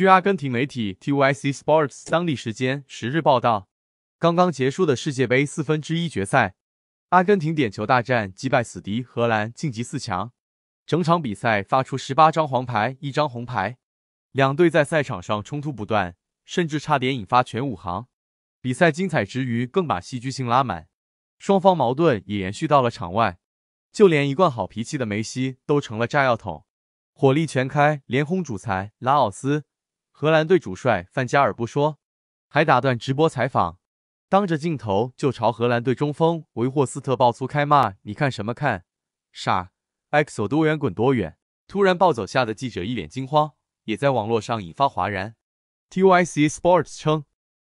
据阿根廷媒体 T Y C Sports 当地时间十日报道，刚刚结束的世界杯四分之一决赛，阿根廷点球大战击败死敌荷兰，晋级四强。整场比赛发出十八张黄牌，一张红牌，两队在赛场上冲突不断，甚至差点引发全武行。比赛精彩之余，更把戏剧性拉满，双方矛盾也延续到了场外，就连一贯好脾气的梅西都成了炸药桶，火力全开，连轰主裁拉奥斯。荷兰队主帅范加尔不说，还打断直播采访，当着镜头就朝荷兰队中锋维霍斯特爆粗开骂：“你看什么看，傻，x 走多远滚多远！”突然暴走下的记者一脸惊慌，也在网络上引发哗然。Tyc Sports 称，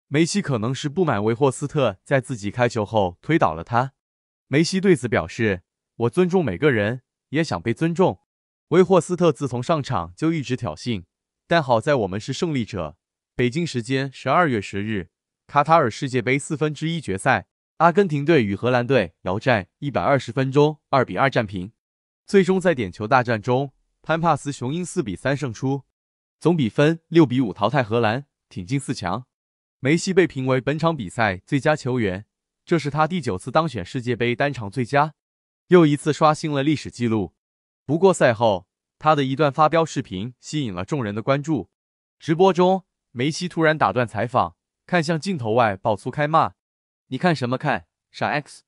梅西可能是不满维霍斯特在自己开球后推倒了他。梅西对此表示：“我尊重每个人，也想被尊重。”维霍斯特自从上场就一直挑衅。但好在我们是胜利者。北京时间十二月十日，卡塔尔世界杯四分之一决赛，阿根廷队与荷兰队遥战一百二十分钟，二比二战平，最终在点球大战中，潘帕斯雄鹰四比三胜出，总比分六比五淘汰荷兰，挺进四强。梅西被评为本场比赛最佳球员，这是他第九次当选世界杯单场最佳，又一次刷新了历史记录。不过赛后。他的一段发飙视频吸引了众人的关注。直播中，梅西突然打断采访，看向镜头外，爆粗开骂：“你看什么看，傻 X，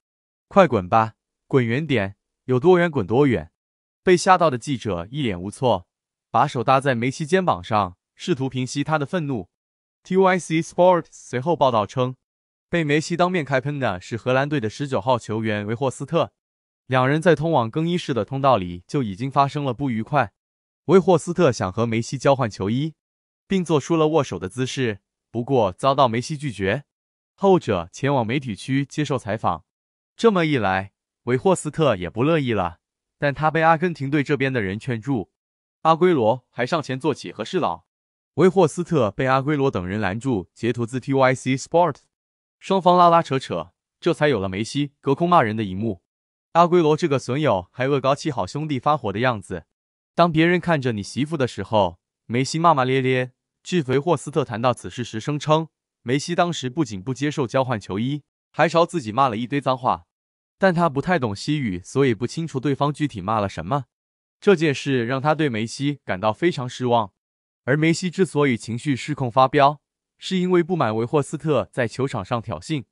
快滚吧，滚远点，有多远滚多远。”被吓到的记者一脸无措，把手搭在梅西肩膀上，试图平息他的愤怒。T Y C Sports 随后报道称，被梅西当面开喷的是荷兰队的十九号球员维霍斯特。两人在通往更衣室的通道里就已经发生了不愉快。维霍斯特想和梅西交换球衣，并做出了握手的姿势，不过遭到梅西拒绝。后者前往媒体区接受采访，这么一来，维霍斯特也不乐意了，但他被阿根廷队这边的人劝住。阿圭罗还上前做起和事佬。维霍斯特被阿圭罗等人拦住，截图自 T Y C Sport。双方拉拉扯扯，这才有了梅西隔空骂人的一幕。阿圭罗这个损友还恶搞起好兄弟发火的样子。当别人看着你媳妇的时候，梅西骂骂咧咧。据维霍斯特谈到此事时声称，梅西当时不仅不接受交换球衣，还朝自己骂了一堆脏话。但他不太懂西语，所以不清楚对方具体骂了什么。这件事让他对梅西感到非常失望。而梅西之所以情绪失控发飙，是因为不满维霍斯特在球场上挑衅。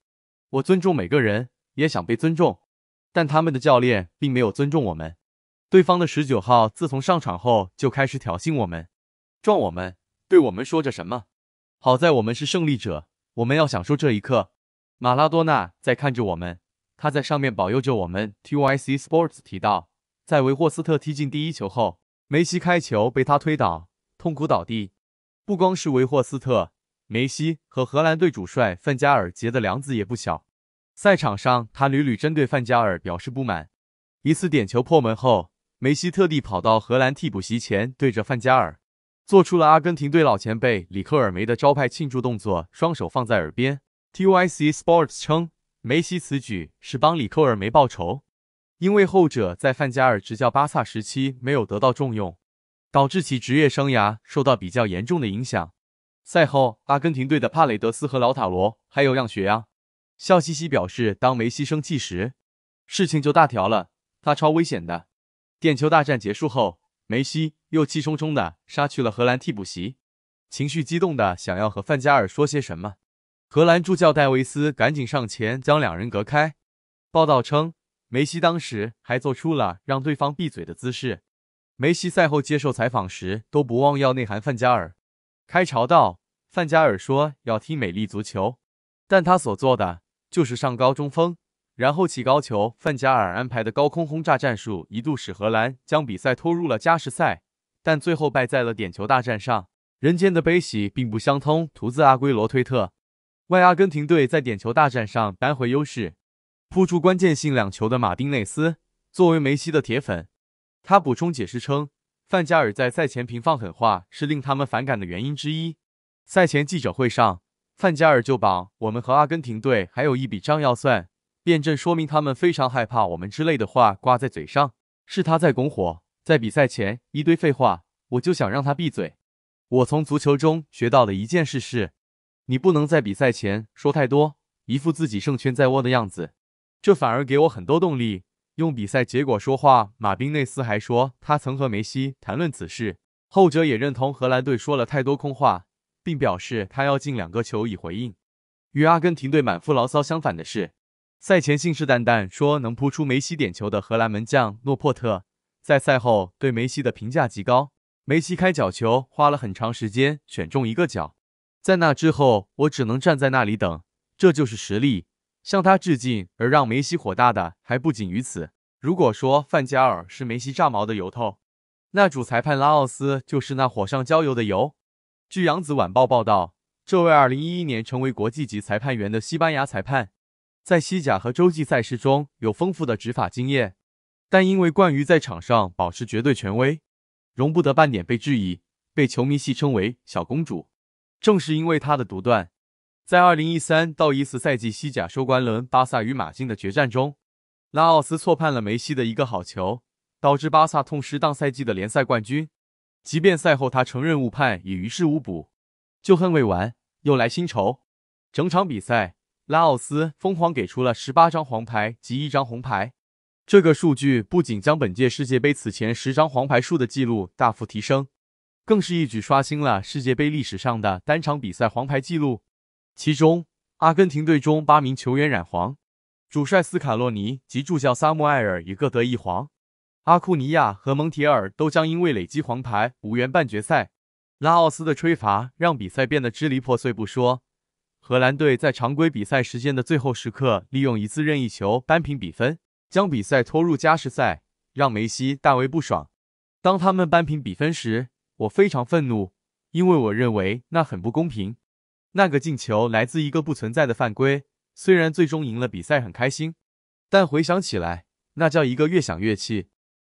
我尊重每个人，也想被尊重。但他们的教练并没有尊重我们。对方的十九号自从上场后就开始挑衅我们，撞我们，对我们说着什么。好在我们是胜利者，我们要享受这一刻。马拉多纳在看着我们，他在上面保佑着我们。Tyc Sports 提到，在维霍斯特踢进第一球后，梅西开球被他推倒，痛苦倒地。不光是维霍斯特，梅西和荷兰队主帅范加尔结的梁子也不小。赛场上，他屡屡针对范加尔表示不满。一次点球破门后，梅西特地跑到荷兰替补席前，对着范加尔做出了阿根廷队老前辈里克尔梅的招牌庆祝动作，双手放在耳边。Tyc Sports 称，梅西此举是帮里克尔梅报仇，因为后者在范加尔执教巴萨时期没有得到重用，导致其职业生涯受到比较严重的影响。赛后，阿根廷队的帕雷德斯和老塔罗还有样学样。笑嘻嘻表示，当梅西生气时，事情就大条了。他超危险的点球大战结束后，梅西又气冲冲的杀去了荷兰替补席，情绪激动的想要和范加尔说些什么。荷兰助教戴维斯赶紧上前将两人隔开。报道称，梅西当时还做出了让对方闭嘴的姿势。梅西赛后接受采访时都不忘要内涵范加尔，开嘲道：“范加尔说要踢美丽足球，但他所做的。”就是上高中锋，然后起高球。范加尔安排的高空轰炸战术一度使荷兰将比赛拖入了加时赛，但最后败在了点球大战上。人间的悲喜并不相通。图自阿圭罗推特。外阿根廷队在点球大战上扳回优势，扑出关键性两球的马丁内斯，作为梅西的铁粉，他补充解释称，范加尔在赛前平放狠话是令他们反感的原因之一。赛前记者会上。范加尔就讲，我们和阿根廷队还有一笔账要算，辩证说明他们非常害怕我们之类的话挂在嘴上，是他在拱火。在比赛前一堆废话，我就想让他闭嘴。我从足球中学到的一件事是，你不能在比赛前说太多，一副自己胜券在握的样子，这反而给我很多动力。用比赛结果说话。马宾内斯还说，他曾和梅西谈论此事，后者也认同荷兰队说了太多空话。并表示他要进两个球以回应。与阿根廷队满腹牢骚相反的是，赛前信誓旦旦说能扑出梅西点球的荷兰门将诺珀特，在赛后对梅西的评价极高。梅西开角球花了很长时间选中一个角，在那之后我只能站在那里等，这就是实力，向他致敬。而让梅西火大的还不仅于此。如果说范加尔是梅西炸毛的由头，那主裁判拉奥斯就是那火上浇油的油。据《扬子晚报》报道，这位2011年成为国际级裁判员的西班牙裁判，在西甲和洲际赛事中有丰富的执法经验，但因为惯于在场上保持绝对权威，容不得半点被质疑，被球迷戏称为“小公主”。正是因为他的独断，在2013到14赛季西甲收官轮巴萨与马竞的决战中，拉奥斯错判了梅西的一个好球，导致巴萨痛失当赛季的联赛冠军。即便赛后他承认误判，也于事无补。旧恨未完，又来新仇。整场比赛，拉奥斯疯狂给出了十八张黄牌及一张红牌。这个数据不仅将本届世界杯此前十张黄牌数的记录大幅提升，更是一举刷新了世界杯历史上的单场比赛黄牌记录。其中，阿根廷队中八名球员染黄，主帅斯卡洛尼及助教萨穆埃尔也各得一黄。阿库尼亚和蒙提尔都将因为累积黄牌无缘半决赛。拉奥斯的吹罚让比赛变得支离破碎不说，荷兰队在常规比赛时间的最后时刻利用一次任意球扳平比分，将比赛拖入加时赛，让梅西大为不爽。当他们扳平比分时，我非常愤怒，因为我认为那很不公平。那个进球来自一个不存在的犯规。虽然最终赢了比赛很开心，但回想起来，那叫一个越想越气。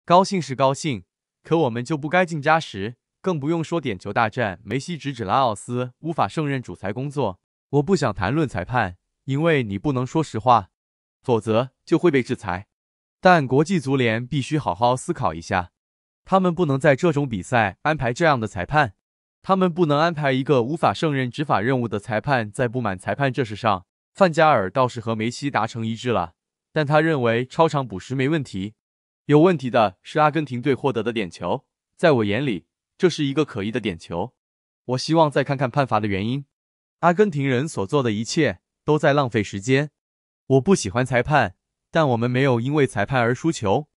高兴是高兴，可我们就不该进加时，更不用说点球大战。梅西直指拉奥斯无法胜任主裁工作。我不想谈论裁判，因为你不能说实话，否则就会被制裁。但国际足联必须好好思考一下，他们不能在这种比赛安排这样的裁判，他们不能安排一个无法胜任执法任务的裁判。在不满裁判这事上，范加尔倒是和梅西达成一致了，但他认为超长补时没问题。有问题的是阿根廷队获得的点球，在我眼里，这是一个可疑的点球。我希望再看看判罚的原因。阿根廷人所做的一切都在浪费时间。我不喜欢裁判，但我们没有因为裁判而输球，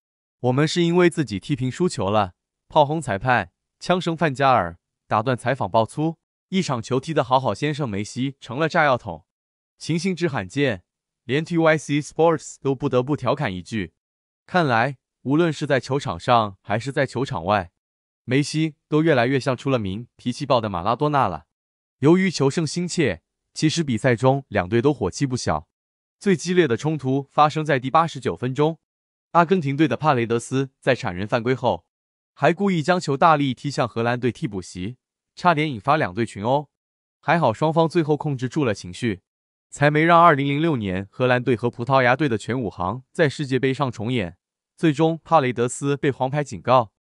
我们是因为自己踢平输球了。炮轰裁判，枪声范加尔打断采访爆粗，一场球踢的好好先生梅西成了炸药桶，情形之罕见，连 T Y C Sports 都不得不调侃一句：看来。无论是在球场上还是在球场外，梅西都越来越像出了名脾气暴的马拉多纳了。由于求胜心切，其实比赛中两队都火气不小。最激烈的冲突发生在第八十九分钟，阿根廷队的帕雷德斯在铲人犯规后，还故意将球大力踢向荷兰队替补席，差点引发两队群殴。还好双方最后控制住了情绪，才没让2006年荷兰队和葡萄牙队的全武行在世界杯上重演。最终，帕雷德斯被黄牌警告。